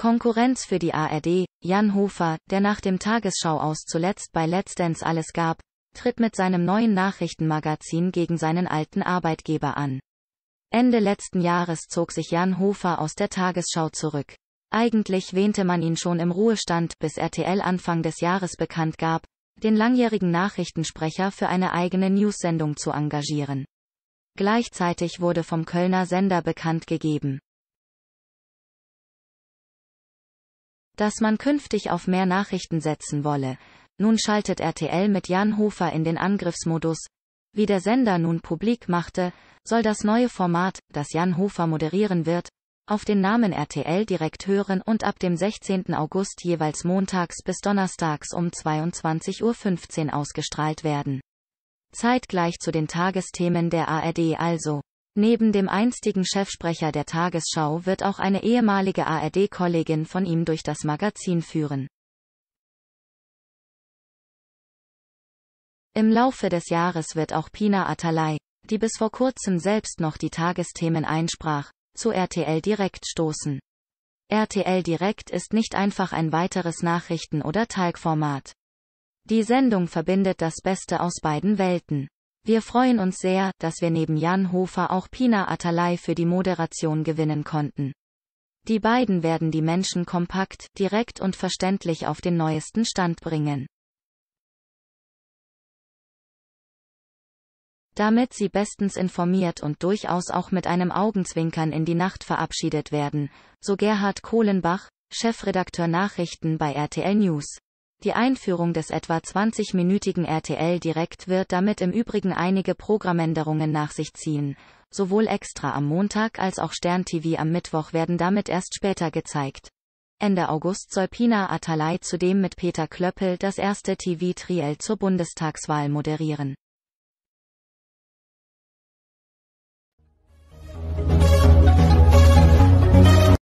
Konkurrenz für die ARD, Jan Hofer, der nach dem Tagesschau aus zuletzt bei Let's Dance alles gab, tritt mit seinem neuen Nachrichtenmagazin gegen seinen alten Arbeitgeber an. Ende letzten Jahres zog sich Jan Hofer aus der Tagesschau zurück. Eigentlich wähnte man ihn schon im Ruhestand, bis RTL Anfang des Jahres bekannt gab, den langjährigen Nachrichtensprecher für eine eigene News-Sendung zu engagieren. Gleichzeitig wurde vom Kölner Sender bekannt gegeben, dass man künftig auf mehr Nachrichten setzen wolle. Nun schaltet RTL mit Jan Hofer in den Angriffsmodus. Wie der Sender nun publik machte, soll das neue Format, das Jan Hofer moderieren wird, auf den Namen RTL direkt hören und ab dem 16. August jeweils montags bis donnerstags um 22.15 Uhr ausgestrahlt werden. Zeitgleich zu den Tagesthemen der ARD also. Neben dem einstigen Chefsprecher der Tagesschau wird auch eine ehemalige ARD-Kollegin von ihm durch das Magazin führen. Im Laufe des Jahres wird auch Pina Atalay, die bis vor kurzem selbst noch die Tagesthemen einsprach, zu RTL Direkt stoßen. RTL Direkt ist nicht einfach ein weiteres Nachrichten- oder Talkformat. Die Sendung verbindet das Beste aus beiden Welten. Wir freuen uns sehr, dass wir neben Jan Hofer auch Pina Atalay für die Moderation gewinnen konnten. Die beiden werden die Menschen kompakt, direkt und verständlich auf den neuesten Stand bringen. damit sie bestens informiert und durchaus auch mit einem Augenzwinkern in die Nacht verabschiedet werden, so Gerhard Kohlenbach, Chefredakteur Nachrichten bei RTL News. Die Einführung des etwa 20-minütigen RTL Direkt wird damit im Übrigen einige Programmänderungen nach sich ziehen. Sowohl Extra am Montag als auch Stern TV am Mittwoch werden damit erst später gezeigt. Ende August soll Pina Atalay zudem mit Peter Klöppel das erste tv triel zur Bundestagswahl moderieren.